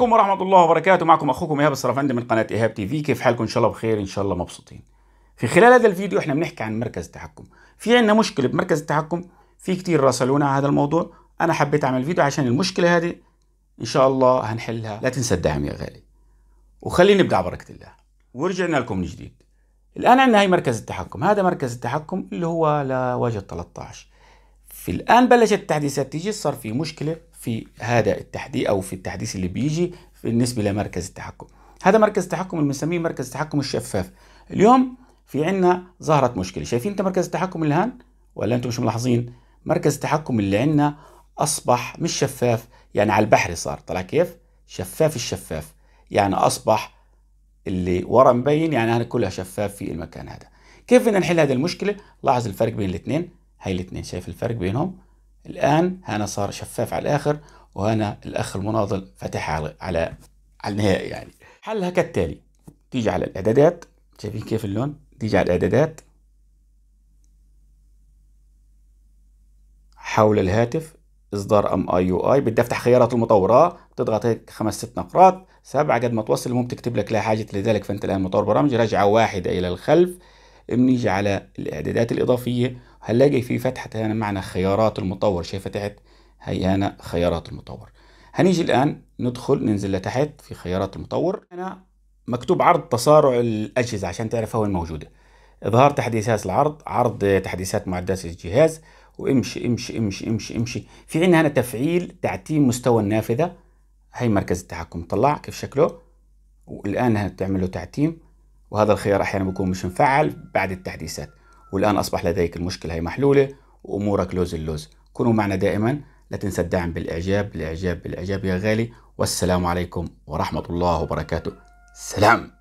عليكم ورحمه الله وبركاته معكم اخوكم ايهاب السرفندي من قناه ايهاب تي في كيف حالكم ان شاء الله بخير ان شاء الله مبسوطين في خلال هذا الفيديو احنا بنحكي عن مركز التحكم في عنا مشكله بمركز التحكم في كتير راسلونا على هذا الموضوع انا حبيت اعمل فيديو عشان المشكله هذه ان شاء الله هنحلها لا تنسى الدعم يا غالي وخلينا نبدا على بركه الله ورجعنا لكم من جديد الان عندنا هي مركز التحكم هذا مركز التحكم اللي هو لواجهه 13 في الان بلشت التحديثات تيجي صار في مشكله في هذا التحديث أو في التحديث اللي بيجي بالنسبة لمركز التحكم هذا مركز التحكم اللي بنسميه مركز التحكم الشفاف اليوم في عنا ظهرت مشكلة شايفين أنت مركز التحكم اللي هان ولا أنتم مش ملاحظين مركز التحكم اللي عنا أصبح مش شفاف يعني على البحر صار طلع كيف شفاف الشفاف يعني أصبح اللي ورا مبين يعني أنا كلها شفاف في المكان هذا كيف بدنا نحل هذه المشكلة لاحظ الفرق بين الاثنين هاي الاثنين شايف الفرق بينهم الآن هنا صار شفاف على الآخر وهنا الأخ المناضل فتح على على, النهائي يعني حلها كالتالي تيجي على الإعدادات شايفين كيف اللون تيجي على الإعدادات حول الهاتف اصدار ام اي يو اي بدي افتح خيارات المطور اه بتضغط هيك خمس ست نقرات سبعه قد ما توصل المهم تكتب لك لا حاجه لذلك فانت الان مطور برامج رجعه واحده الى الخلف بنيجي على الاعدادات الاضافيه هنلاقي في فتحة هنا معنى خيارات المطور شايف فتحت هي هنا خيارات المطور هنيجي الآن ندخل ننزل لتحت في خيارات المطور هنا مكتوب عرض تسارع الأجهزة عشان تعرفها وين موجودة إظهار تحديثات العرض عرض تحديثات معدات الجهاز وامشي امشي امشي امشي امشي في عندنا هنا تفعيل تعتيم مستوى النافذة هي مركز التحكم طلع كيف شكله والآن هتعمل له تعتيم وهذا الخيار أحيانا بيكون مش مفعل بعد التحديثات والآن أصبح لديك المشكلة هي محلولة وأمورك لوز اللوز كونوا معنا دائما لا تنسى الدعم بالإعجاب بالإعجاب بالإعجاب يا غالي والسلام عليكم ورحمة الله وبركاته سلام